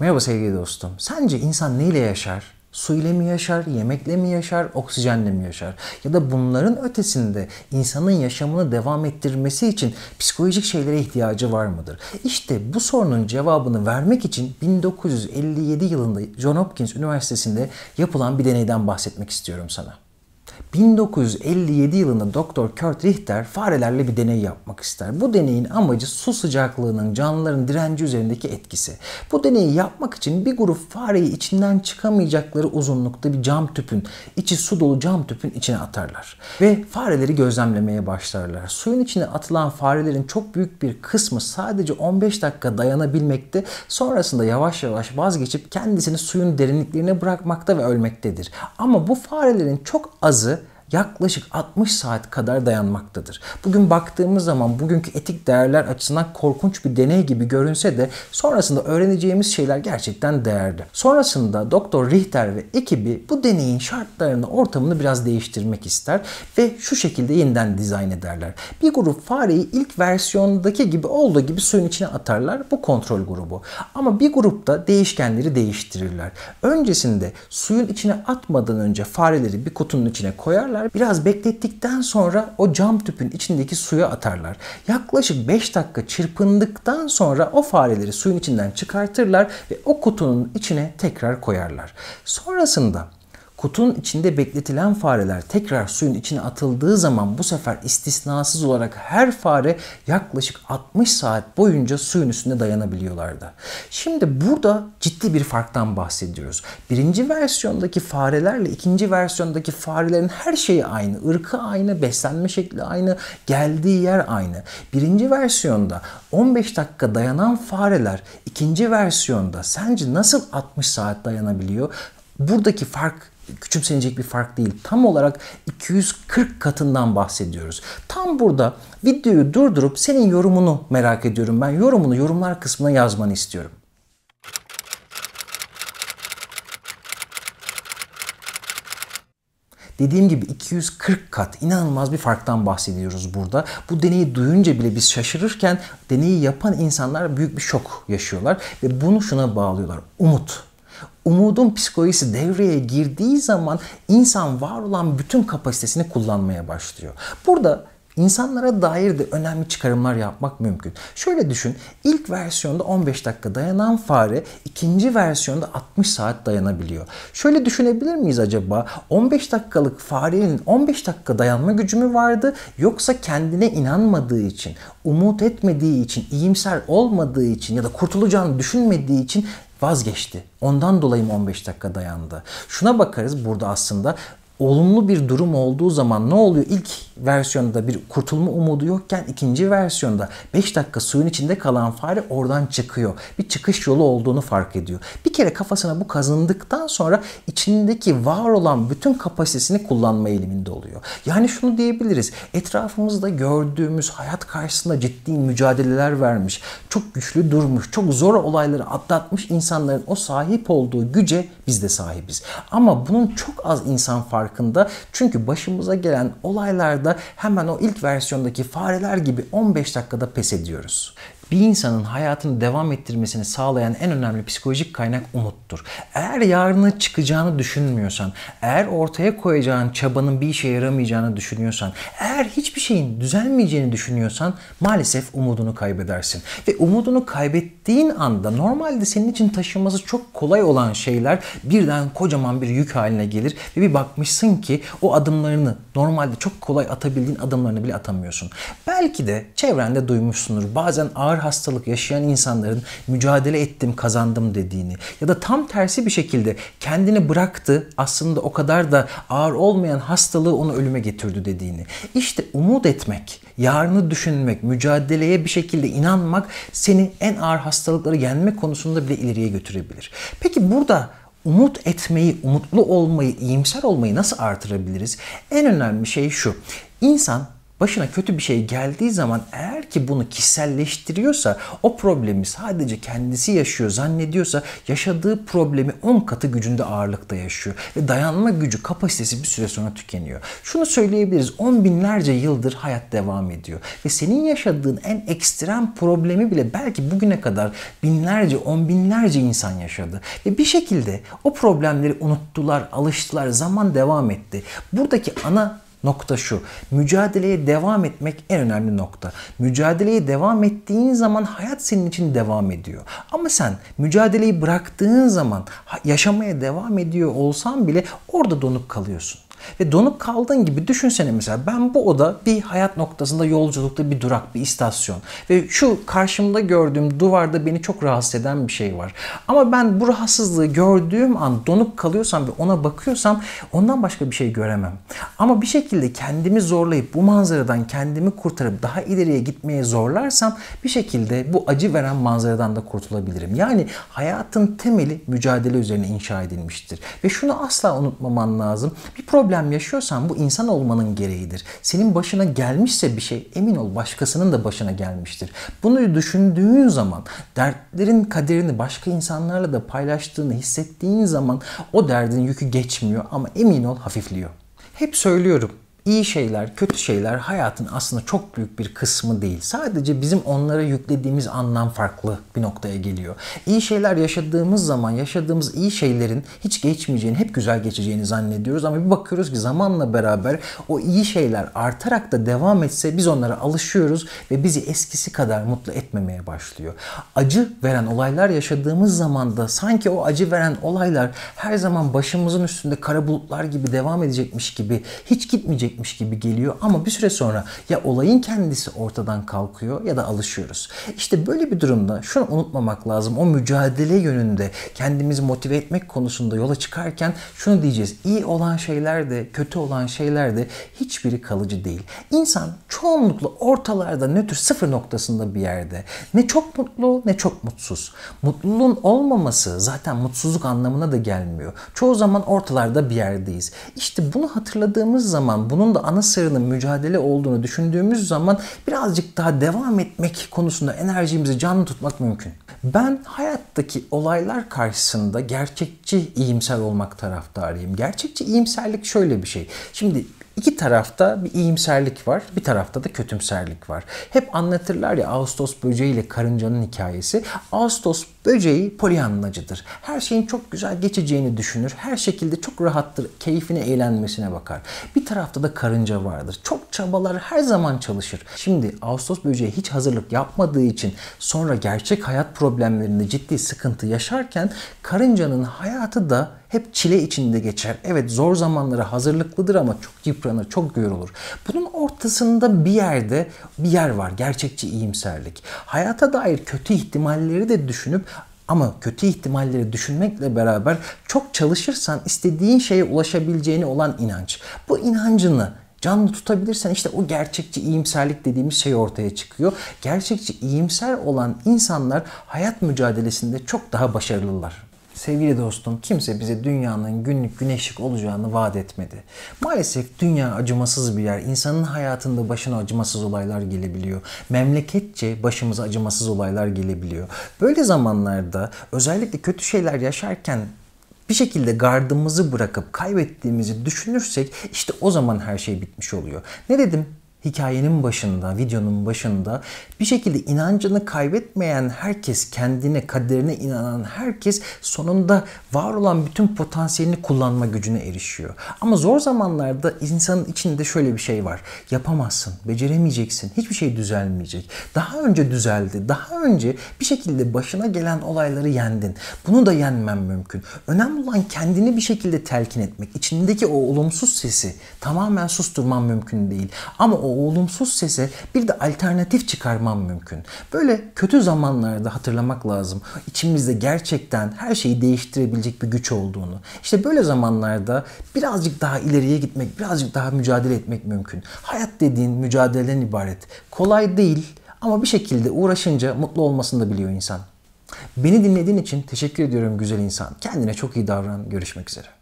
Merhaba sevgili dostum. Sence insan neyle yaşar? Su ile mi yaşar, yemekle mi yaşar, oksijenle mi yaşar? Ya da bunların ötesinde insanın yaşamını devam ettirmesi için psikolojik şeylere ihtiyacı var mıdır? İşte bu sorunun cevabını vermek için 1957 yılında John Hopkins Üniversitesi'nde yapılan bir deneyden bahsetmek istiyorum sana. 1957 yılında Doktor Kurt Richter farelerle bir deney yapmak ister. Bu deneyin amacı su sıcaklığının canlıların direnci üzerindeki etkisi. Bu deneyi yapmak için bir grup fareyi içinden çıkamayacakları uzunlukta bir cam tüpün, içi su dolu cam tüpün içine atarlar. Ve fareleri gözlemlemeye başlarlar. Suyun içine atılan farelerin çok büyük bir kısmı sadece 15 dakika dayanabilmekte, sonrasında yavaş yavaş vazgeçip kendisini suyun derinliklerine bırakmakta ve ölmektedir. Ama bu farelerin çok azı yaklaşık 60 saat kadar dayanmaktadır. Bugün baktığımız zaman bugünkü etik değerler açısından korkunç bir deney gibi görünse de sonrasında öğreneceğimiz şeyler gerçekten değerli. Sonrasında Doktor Richter ve ekibi bu deneyin şartlarını, ortamını biraz değiştirmek ister ve şu şekilde yeniden dizayn ederler. Bir grup fareyi ilk versiyondaki gibi olduğu gibi suyun içine atarlar. Bu kontrol grubu. Ama bir grupta değişkenleri değiştirirler. Öncesinde suyun içine atmadan önce fareleri bir kutunun içine koyarlar verirler. Biraz beklettikten sonra o cam tüpün içindeki suya atarlar. Yaklaşık 5 dakika çırpındıktan sonra o fareleri suyun içinden çıkartırlar ve o kutunun içine tekrar koyarlar. Sonrasında Kutun içinde bekletilen fareler tekrar suyun içine atıldığı zaman bu sefer istisnasız olarak her fare yaklaşık 60 saat boyunca suyun üstünde dayanabiliyorlardı. Şimdi burada ciddi bir farktan bahsediyoruz. Birinci versiyondaki farelerle ikinci versiyondaki farelerin her şeyi aynı. ırkı aynı, beslenme şekli aynı, geldiği yer aynı. Birinci versiyonda 15 dakika dayanan fareler ikinci versiyonda sence nasıl 60 saat dayanabiliyor? Buradaki fark küçümsenecek bir fark değil. Tam olarak 240 katından bahsediyoruz. Tam burada videoyu durdurup senin yorumunu merak ediyorum. Ben yorumunu yorumlar kısmına yazmanı istiyorum. Dediğim gibi 240 kat inanılmaz bir farktan bahsediyoruz burada. Bu deneyi duyunca bile biz şaşırırken deneyi yapan insanlar büyük bir şok yaşıyorlar ve bunu şuna bağlıyorlar. Umut umudun psikolojisi devreye girdiği zaman insan var olan bütün kapasitesini kullanmaya başlıyor. Burada insanlara dair de önemli çıkarımlar yapmak mümkün. Şöyle düşün, ilk versiyonda 15 dakika dayanan fare ikinci versiyonda 60 saat dayanabiliyor. Şöyle düşünebilir miyiz acaba? 15 dakikalık farenin 15 dakika dayanma gücü mü vardı yoksa kendine inanmadığı için, umut etmediği için, iyimser olmadığı için ya da kurtulacağını düşünmediği için vazgeçti. Ondan dolayı mı 15 dakika dayandı? Şuna bakarız burada aslında olumlu bir durum olduğu zaman ne oluyor? İlk versiyonda bir kurtulma umudu yokken ikinci versiyonda 5 dakika suyun içinde kalan fare oradan çıkıyor. Bir çıkış yolu olduğunu fark ediyor. Bir kere kafasına bu kazındıktan sonra içindeki var olan bütün kapasitesini kullanma eğiliminde oluyor. Yani şunu diyebiliriz. Etrafımızda gördüğümüz hayat karşısında ciddi mücadeleler vermiş, çok güçlü durmuş, çok zor olayları atlatmış insanların o sahip olduğu güce biz de sahibiz. Ama bunun çok az insan fark farkında. Çünkü başımıza gelen olaylarda hemen o ilk versiyondaki fareler gibi 15 dakikada pes ediyoruz bir insanın hayatını devam ettirmesini sağlayan en önemli psikolojik kaynak umuttur. Eğer yarını çıkacağını düşünmüyorsan, eğer ortaya koyacağın çabanın bir işe yaramayacağını düşünüyorsan, eğer hiçbir şeyin düzelmeyeceğini düşünüyorsan maalesef umudunu kaybedersin. Ve umudunu kaybettiğin anda normalde senin için taşınması çok kolay olan şeyler birden kocaman bir yük haline gelir ve bir bakmışsın ki o adımlarını normalde çok kolay atabildiğin adımlarını bile atamıyorsun. Belki de çevrende duymuşsundur. Bazen ağır hastalık yaşayan insanların mücadele ettim kazandım dediğini ya da tam tersi bir şekilde kendini bıraktı aslında o kadar da ağır olmayan hastalığı onu ölüme getirdi dediğini. İşte umut etmek, yarını düşünmek, mücadeleye bir şekilde inanmak seni en ağır hastalıkları yenme konusunda bile ileriye götürebilir. Peki burada umut etmeyi, umutlu olmayı, iyimser olmayı nasıl artırabiliriz? En önemli şey şu. İnsan başına kötü bir şey geldiği zaman eğer ki bunu kişiselleştiriyorsa o problemi sadece kendisi yaşıyor zannediyorsa yaşadığı problemi 10 katı gücünde ağırlıkta yaşıyor ve dayanma gücü kapasitesi bir süre sonra tükeniyor. Şunu söyleyebiliriz on binlerce yıldır hayat devam ediyor ve senin yaşadığın en ekstrem problemi bile belki bugüne kadar binlerce on binlerce insan yaşadı ve bir şekilde o problemleri unuttular, alıştılar, zaman devam etti. Buradaki ana Nokta şu. Mücadeleye devam etmek en önemli nokta. Mücadeleye devam ettiğin zaman hayat senin için devam ediyor. Ama sen mücadeleyi bıraktığın zaman yaşamaya devam ediyor olsan bile orada donup kalıyorsun. Ve donup kaldığın gibi düşünsene mesela ben bu oda bir hayat noktasında yolculukta bir durak, bir istasyon. Ve şu karşımda gördüğüm duvarda beni çok rahatsız eden bir şey var. Ama ben bu rahatsızlığı gördüğüm an donup kalıyorsam ve ona bakıyorsam ondan başka bir şey göremem. Ama bir şekilde kendimi zorlayıp bu manzaradan kendimi kurtarıp daha ileriye gitmeye zorlarsam bir şekilde bu acı veren manzaradan da kurtulabilirim. Yani hayatın temeli mücadele üzerine inşa edilmiştir. Ve şunu asla unutmaman lazım. Bir problem problem yaşıyorsan bu insan olmanın gereğidir. Senin başına gelmişse bir şey emin ol başkasının da başına gelmiştir. Bunu düşündüğün zaman dertlerin kaderini başka insanlarla da paylaştığını hissettiğin zaman o derdin yükü geçmiyor ama emin ol hafifliyor. Hep söylüyorum iyi şeyler, kötü şeyler hayatın aslında çok büyük bir kısmı değil. Sadece bizim onlara yüklediğimiz anlam farklı bir noktaya geliyor. İyi şeyler yaşadığımız zaman yaşadığımız iyi şeylerin hiç geçmeyeceğini, hep güzel geçeceğini zannediyoruz ama bir bakıyoruz ki zamanla beraber o iyi şeyler artarak da devam etse biz onlara alışıyoruz ve bizi eskisi kadar mutlu etmemeye başlıyor. Acı veren olaylar yaşadığımız zaman da sanki o acı veren olaylar her zaman başımızın üstünde kara bulutlar gibi devam edecekmiş gibi hiç gitmeyecek değişecekmiş gibi geliyor ama bir süre sonra ya olayın kendisi ortadan kalkıyor ya da alışıyoruz. İşte böyle bir durumda şunu unutmamak lazım. O mücadele yönünde kendimizi motive etmek konusunda yola çıkarken şunu diyeceğiz. İyi olan şeyler de kötü olan şeyler de hiçbiri kalıcı değil. İnsan çoğunlukla ortalarda nötr sıfır noktasında bir yerde. Ne çok mutlu ne çok mutsuz. Mutluluğun olmaması zaten mutsuzluk anlamına da gelmiyor. Çoğu zaman ortalarda bir yerdeyiz. İşte bunu hatırladığımız zaman bunu bunun da ana sırrının mücadele olduğunu düşündüğümüz zaman birazcık daha devam etmek konusunda enerjimizi canlı tutmak mümkün. Ben hayattaki olaylar karşısında gerçekçi iyimser olmak taraftarıyım. Gerçekçi iyimserlik şöyle bir şey. Şimdi İki tarafta bir iyimserlik var, bir tarafta da kötümserlik var. Hep anlatırlar ya Ağustos böceği ile karıncanın hikayesi. Ağustos Böceği polyanlacıdır. Her şeyin çok güzel geçeceğini düşünür. Her şekilde çok rahattır. Keyfine, eğlenmesine bakar. Bir tarafta da karınca vardır. Çok çabalar, her zaman çalışır. Şimdi Ağustos böceği hiç hazırlık yapmadığı için sonra gerçek hayat problemlerinde ciddi sıkıntı yaşarken karıncanın hayatı da hep çile içinde geçer. Evet zor zamanlara hazırlıklıdır ama çok yıpranır, çok yorulur. Bunun ortasında bir yerde bir yer var. Gerçekçi iyimserlik. Hayata dair kötü ihtimalleri de düşünüp ama kötü ihtimalleri düşünmekle beraber çok çalışırsan istediğin şeye ulaşabileceğine olan inanç. Bu inancını canlı tutabilirsen işte o gerçekçi iyimserlik dediğimiz şey ortaya çıkıyor. Gerçekçi iyimser olan insanlar hayat mücadelesinde çok daha başarılılar. Sevgili dostum kimse bize dünyanın günlük güneşlik olacağını vaat etmedi. Maalesef dünya acımasız bir yer. İnsanın hayatında başına acımasız olaylar gelebiliyor. Memleketçe başımıza acımasız olaylar gelebiliyor. Böyle zamanlarda özellikle kötü şeyler yaşarken bir şekilde gardımızı bırakıp kaybettiğimizi düşünürsek işte o zaman her şey bitmiş oluyor. Ne dedim? hikayenin başında, videonun başında bir şekilde inancını kaybetmeyen herkes, kendine, kaderine inanan herkes sonunda var olan bütün potansiyelini kullanma gücüne erişiyor. Ama zor zamanlarda insanın içinde şöyle bir şey var. Yapamazsın, beceremeyeceksin, hiçbir şey düzelmeyecek. Daha önce düzeldi, daha önce bir şekilde başına gelen olayları yendin. Bunu da yenmem mümkün. Önemli olan kendini bir şekilde telkin etmek. İçindeki o olumsuz sesi tamamen susturman mümkün değil. Ama o olumsuz sese bir de alternatif çıkarmam mümkün. Böyle kötü zamanlarda hatırlamak lazım. İçimizde gerçekten her şeyi değiştirebilecek bir güç olduğunu. İşte böyle zamanlarda birazcık daha ileriye gitmek, birazcık daha mücadele etmek mümkün. Hayat dediğin mücadeleden ibaret. Kolay değil ama bir şekilde uğraşınca mutlu olmasını da biliyor insan. Beni dinlediğin için teşekkür ediyorum güzel insan. Kendine çok iyi davran. Görüşmek üzere.